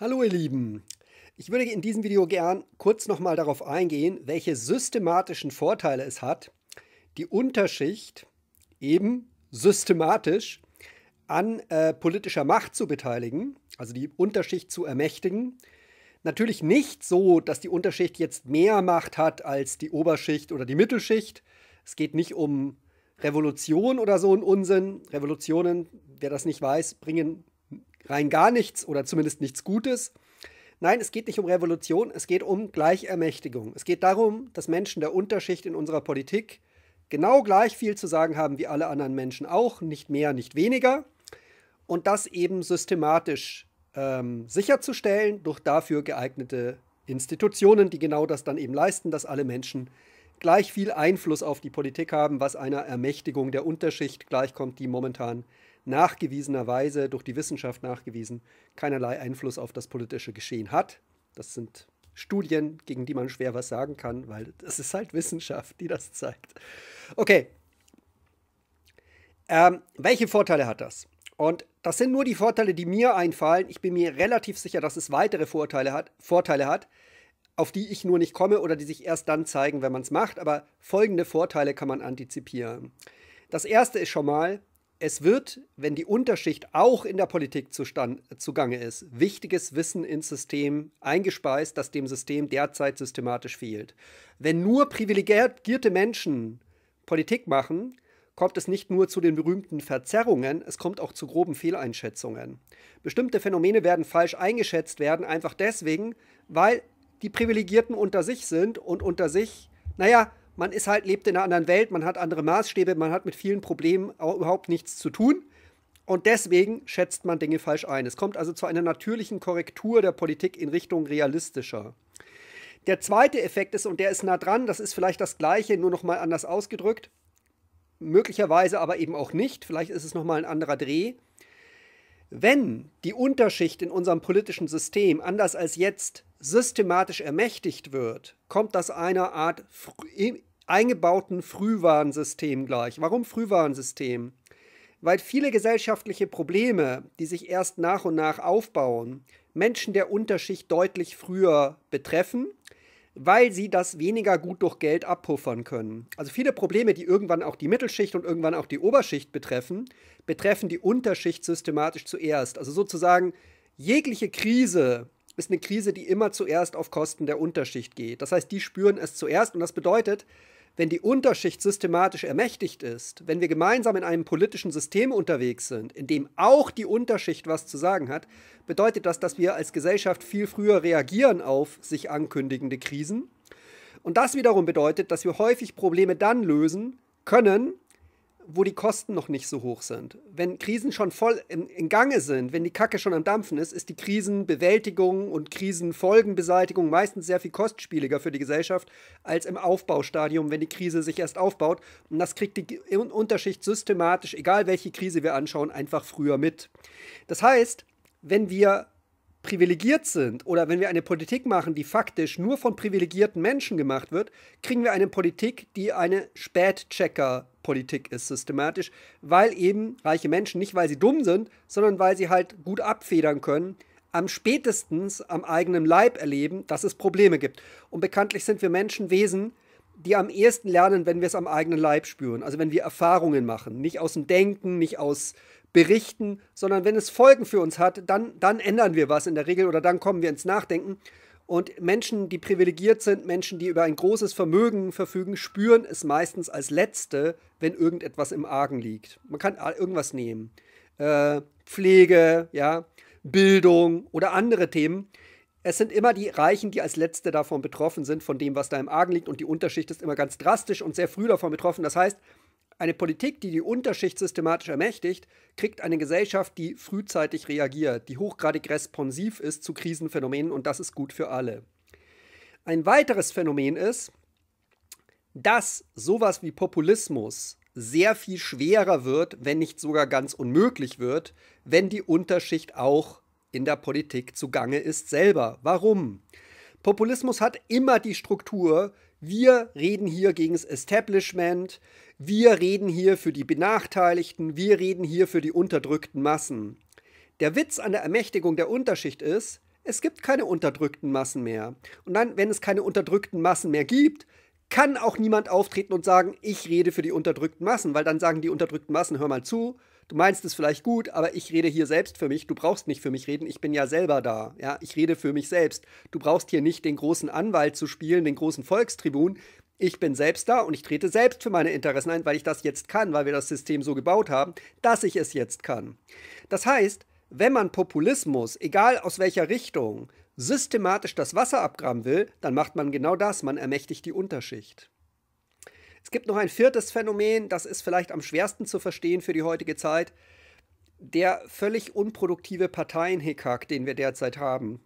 Hallo ihr Lieben! Ich würde in diesem Video gern kurz nochmal darauf eingehen, welche systematischen Vorteile es hat, die Unterschicht eben systematisch an äh, politischer Macht zu beteiligen, also die Unterschicht zu ermächtigen. Natürlich nicht so, dass die Unterschicht jetzt mehr Macht hat als die Oberschicht oder die Mittelschicht. Es geht nicht um Revolution oder so ein Unsinn. Revolutionen, wer das nicht weiß, bringen rein gar nichts oder zumindest nichts Gutes. Nein, es geht nicht um Revolution, es geht um Gleichermächtigung. Es geht darum, dass Menschen der Unterschicht in unserer Politik genau gleich viel zu sagen haben wie alle anderen Menschen auch, nicht mehr, nicht weniger. Und das eben systematisch ähm, sicherzustellen durch dafür geeignete Institutionen, die genau das dann eben leisten, dass alle Menschen gleich viel Einfluss auf die Politik haben, was einer Ermächtigung der Unterschicht gleichkommt, die momentan äh, nachgewiesenerweise durch die Wissenschaft nachgewiesen keinerlei Einfluss auf das politische Geschehen hat. Das sind Studien, gegen die man schwer was sagen kann, weil es ist halt Wissenschaft, die das zeigt. Okay. Ähm, welche Vorteile hat das? Und das sind nur die Vorteile, die mir einfallen. Ich bin mir relativ sicher, dass es weitere Vorteile hat, Vorteile hat, auf die ich nur nicht komme oder die sich erst dann zeigen, wenn man es macht. Aber folgende Vorteile kann man antizipieren. Das erste ist schon mal, es wird, wenn die Unterschicht auch in der Politik zugange ist, wichtiges Wissen ins System eingespeist, das dem System derzeit systematisch fehlt. Wenn nur privilegierte Menschen Politik machen, kommt es nicht nur zu den berühmten Verzerrungen, es kommt auch zu groben Fehleinschätzungen. Bestimmte Phänomene werden falsch eingeschätzt werden, einfach deswegen, weil die Privilegierten unter sich sind und unter sich, naja, man ist halt, lebt in einer anderen Welt, man hat andere Maßstäbe, man hat mit vielen Problemen überhaupt nichts zu tun. Und deswegen schätzt man Dinge falsch ein. Es kommt also zu einer natürlichen Korrektur der Politik in Richtung realistischer. Der zweite Effekt ist, und der ist nah dran, das ist vielleicht das gleiche, nur nochmal anders ausgedrückt, möglicherweise aber eben auch nicht, vielleicht ist es nochmal ein anderer Dreh. Wenn die Unterschicht in unserem politischen System, anders als jetzt, systematisch ermächtigt wird, kommt das einer Art eingebauten Frühwarnsystem gleich. Warum Frühwarnsystem? Weil viele gesellschaftliche Probleme, die sich erst nach und nach aufbauen, Menschen der Unterschicht deutlich früher betreffen, weil sie das weniger gut durch Geld abpuffern können. Also viele Probleme, die irgendwann auch die Mittelschicht und irgendwann auch die Oberschicht betreffen, betreffen die Unterschicht systematisch zuerst. Also sozusagen jegliche Krise, ist eine Krise, die immer zuerst auf Kosten der Unterschicht geht. Das heißt, die spüren es zuerst und das bedeutet, wenn die Unterschicht systematisch ermächtigt ist, wenn wir gemeinsam in einem politischen System unterwegs sind, in dem auch die Unterschicht was zu sagen hat, bedeutet das, dass wir als Gesellschaft viel früher reagieren auf sich ankündigende Krisen. Und das wiederum bedeutet, dass wir häufig Probleme dann lösen können, wo die Kosten noch nicht so hoch sind. Wenn Krisen schon voll in, im Gange sind, wenn die Kacke schon am Dampfen ist, ist die Krisenbewältigung und Krisenfolgenbeseitigung meistens sehr viel kostspieliger für die Gesellschaft als im Aufbaustadium, wenn die Krise sich erst aufbaut. Und das kriegt die Unterschicht systematisch, egal welche Krise wir anschauen, einfach früher mit. Das heißt, wenn wir privilegiert sind oder wenn wir eine Politik machen, die faktisch nur von privilegierten Menschen gemacht wird, kriegen wir eine Politik, die eine Spätchecker Politik ist systematisch, weil eben reiche Menschen, nicht weil sie dumm sind, sondern weil sie halt gut abfedern können, am spätestens am eigenen Leib erleben, dass es Probleme gibt. Und bekanntlich sind wir Menschen Wesen, die am ehesten lernen, wenn wir es am eigenen Leib spüren, also wenn wir Erfahrungen machen, nicht aus dem Denken, nicht aus Berichten, sondern wenn es Folgen für uns hat, dann, dann ändern wir was in der Regel oder dann kommen wir ins Nachdenken. Und Menschen, die privilegiert sind, Menschen, die über ein großes Vermögen verfügen, spüren es meistens als Letzte, wenn irgendetwas im Argen liegt. Man kann irgendwas nehmen. Äh, Pflege, ja, Bildung oder andere Themen. Es sind immer die Reichen, die als Letzte davon betroffen sind, von dem, was da im Argen liegt. Und die Unterschicht ist immer ganz drastisch und sehr früh davon betroffen. Das heißt, eine Politik, die die Unterschicht systematisch ermächtigt, kriegt eine Gesellschaft, die frühzeitig reagiert, die hochgradig responsiv ist zu Krisenphänomenen und das ist gut für alle. Ein weiteres Phänomen ist, dass sowas wie Populismus sehr viel schwerer wird, wenn nicht sogar ganz unmöglich wird, wenn die Unterschicht auch in der Politik zugange ist selber. Warum? Populismus hat immer die Struktur, wir reden hier gegen das Establishment, wir reden hier für die Benachteiligten, wir reden hier für die unterdrückten Massen. Der Witz an der Ermächtigung der Unterschicht ist, es gibt keine unterdrückten Massen mehr. Und dann, wenn es keine unterdrückten Massen mehr gibt, kann auch niemand auftreten und sagen, ich rede für die unterdrückten Massen, weil dann sagen die unterdrückten Massen, hör mal zu, du meinst es vielleicht gut, aber ich rede hier selbst für mich, du brauchst nicht für mich reden, ich bin ja selber da, ja, ich rede für mich selbst. Du brauchst hier nicht den großen Anwalt zu spielen, den großen Volkstribun. Ich bin selbst da und ich trete selbst für meine Interessen ein, weil ich das jetzt kann, weil wir das System so gebaut haben, dass ich es jetzt kann. Das heißt, wenn man Populismus, egal aus welcher Richtung, systematisch das Wasser abgraben will, dann macht man genau das, man ermächtigt die Unterschicht. Es gibt noch ein viertes Phänomen, das ist vielleicht am schwersten zu verstehen für die heutige Zeit, der völlig unproduktive Parteienhickhack, den wir derzeit haben,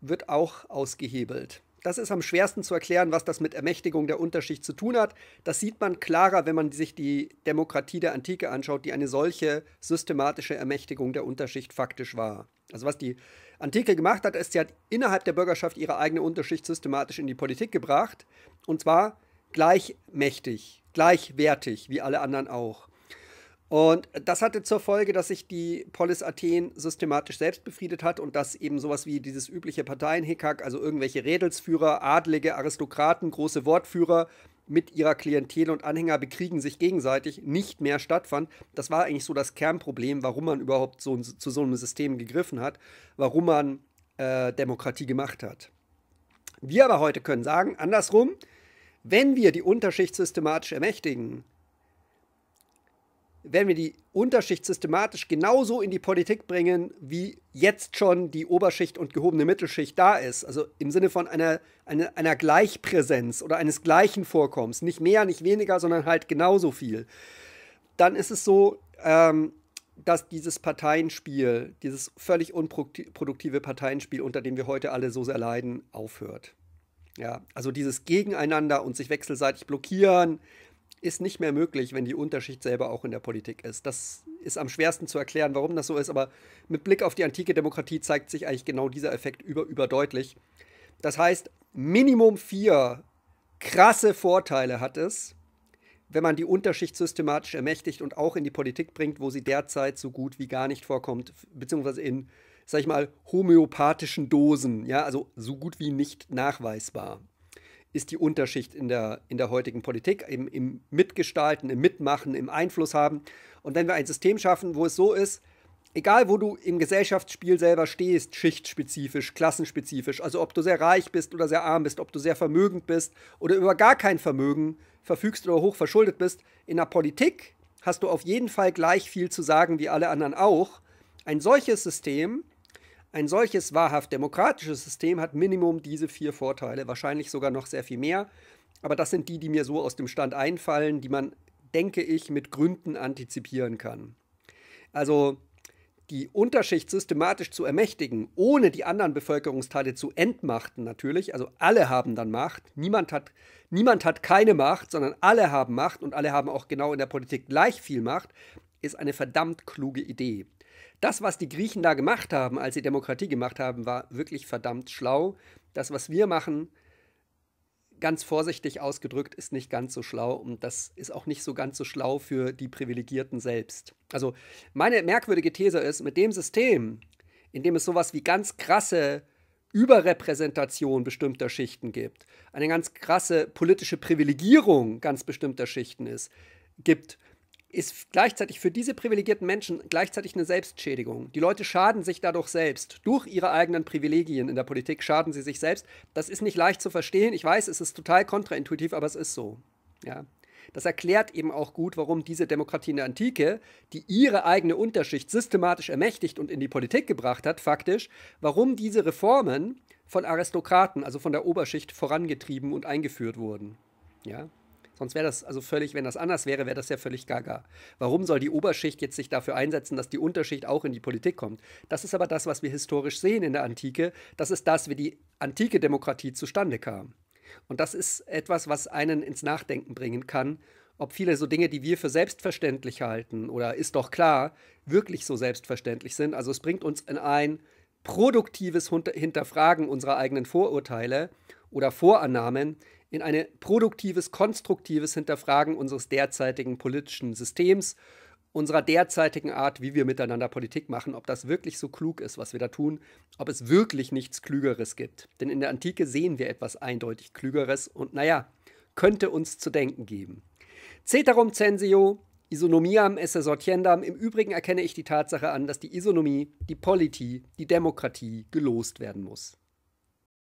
wird auch ausgehebelt. Das ist am schwersten zu erklären, was das mit Ermächtigung der Unterschicht zu tun hat. Das sieht man klarer, wenn man sich die Demokratie der Antike anschaut, die eine solche systematische Ermächtigung der Unterschicht faktisch war. Also was die Antike gemacht hat, ist, sie hat innerhalb der Bürgerschaft ihre eigene Unterschicht systematisch in die Politik gebracht. Und zwar gleichmächtig, gleichwertig, wie alle anderen auch. Und das hatte zur Folge, dass sich die Polis Athen systematisch selbst befriedet hat und dass eben sowas wie dieses übliche Parteienhickhack, also irgendwelche Redelsführer, Adlige, Aristokraten, große Wortführer mit ihrer Klientel und Anhänger bekriegen sich gegenseitig, nicht mehr stattfand. Das war eigentlich so das Kernproblem, warum man überhaupt so, zu so einem System gegriffen hat, warum man äh, Demokratie gemacht hat. Wir aber heute können sagen, andersrum, wenn wir die Unterschicht systematisch ermächtigen, wenn wir die Unterschicht systematisch genauso in die Politik bringen, wie jetzt schon die Oberschicht und gehobene Mittelschicht da ist. Also im Sinne von einer, einer, einer Gleichpräsenz oder eines gleichen Vorkommens. Nicht mehr, nicht weniger, sondern halt genauso viel. Dann ist es so, ähm, dass dieses Parteienspiel, dieses völlig unproduktive Parteienspiel, unter dem wir heute alle so sehr leiden, aufhört. Ja, also dieses Gegeneinander und sich wechselseitig blockieren, ist nicht mehr möglich, wenn die Unterschicht selber auch in der Politik ist. Das ist am schwersten zu erklären, warum das so ist, aber mit Blick auf die antike Demokratie zeigt sich eigentlich genau dieser Effekt über, überdeutlich. Das heißt, Minimum vier krasse Vorteile hat es, wenn man die Unterschicht systematisch ermächtigt und auch in die Politik bringt, wo sie derzeit so gut wie gar nicht vorkommt, beziehungsweise in, sag ich mal, homöopathischen Dosen, ja, also so gut wie nicht nachweisbar ist die Unterschicht in der, in der heutigen Politik, im, im Mitgestalten, im Mitmachen, im Einfluss haben. Und wenn wir ein System schaffen, wo es so ist, egal wo du im Gesellschaftsspiel selber stehst, schichtspezifisch, klassenspezifisch, also ob du sehr reich bist oder sehr arm bist, ob du sehr vermögend bist oder über gar kein Vermögen verfügst oder hoch verschuldet bist, in der Politik hast du auf jeden Fall gleich viel zu sagen wie alle anderen auch. Ein solches System ein solches wahrhaft demokratisches System hat minimum diese vier Vorteile, wahrscheinlich sogar noch sehr viel mehr. Aber das sind die, die mir so aus dem Stand einfallen, die man, denke ich, mit Gründen antizipieren kann. Also die Unterschicht systematisch zu ermächtigen, ohne die anderen Bevölkerungsteile zu entmachten natürlich, also alle haben dann Macht, niemand hat, niemand hat keine Macht, sondern alle haben Macht und alle haben auch genau in der Politik gleich viel Macht, ist eine verdammt kluge Idee das, was die Griechen da gemacht haben, als sie Demokratie gemacht haben, war wirklich verdammt schlau. Das, was wir machen, ganz vorsichtig ausgedrückt, ist nicht ganz so schlau und das ist auch nicht so ganz so schlau für die Privilegierten selbst. Also meine merkwürdige These ist, mit dem System, in dem es sowas wie ganz krasse Überrepräsentation bestimmter Schichten gibt, eine ganz krasse politische Privilegierung ganz bestimmter Schichten ist, gibt, ist gleichzeitig für diese privilegierten Menschen gleichzeitig eine Selbstschädigung. Die Leute schaden sich dadurch selbst. Durch ihre eigenen Privilegien in der Politik schaden sie sich selbst. Das ist nicht leicht zu verstehen. Ich weiß, es ist total kontraintuitiv, aber es ist so. Ja. Das erklärt eben auch gut, warum diese Demokratie in der Antike, die ihre eigene Unterschicht systematisch ermächtigt und in die Politik gebracht hat, faktisch, warum diese Reformen von Aristokraten, also von der Oberschicht, vorangetrieben und eingeführt wurden. Ja. Sonst wäre das also völlig, wenn das anders wäre, wäre das ja völlig gaga. Warum soll die Oberschicht jetzt sich dafür einsetzen, dass die Unterschicht auch in die Politik kommt? Das ist aber das, was wir historisch sehen in der Antike. Das ist das, wie die antike Demokratie zustande kam. Und das ist etwas, was einen ins Nachdenken bringen kann, ob viele so Dinge, die wir für selbstverständlich halten oder ist doch klar, wirklich so selbstverständlich sind. Also es bringt uns in ein produktives Hinterfragen unserer eigenen Vorurteile oder Vorannahmen, in ein produktives, konstruktives Hinterfragen unseres derzeitigen politischen Systems, unserer derzeitigen Art, wie wir miteinander Politik machen, ob das wirklich so klug ist, was wir da tun, ob es wirklich nichts Klügeres gibt. Denn in der Antike sehen wir etwas eindeutig Klügeres und naja, könnte uns zu denken geben. Ceterum censio, Isonomiam esse sortiendam. Im Übrigen erkenne ich die Tatsache an, dass die Isonomie, die Politie, die Demokratie gelost werden muss.